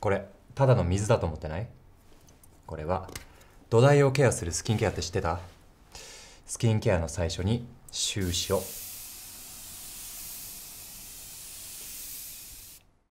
これただの水だと思ってないこれは土台をケアするスキンケアって知ってたスキンケアの最初に収支を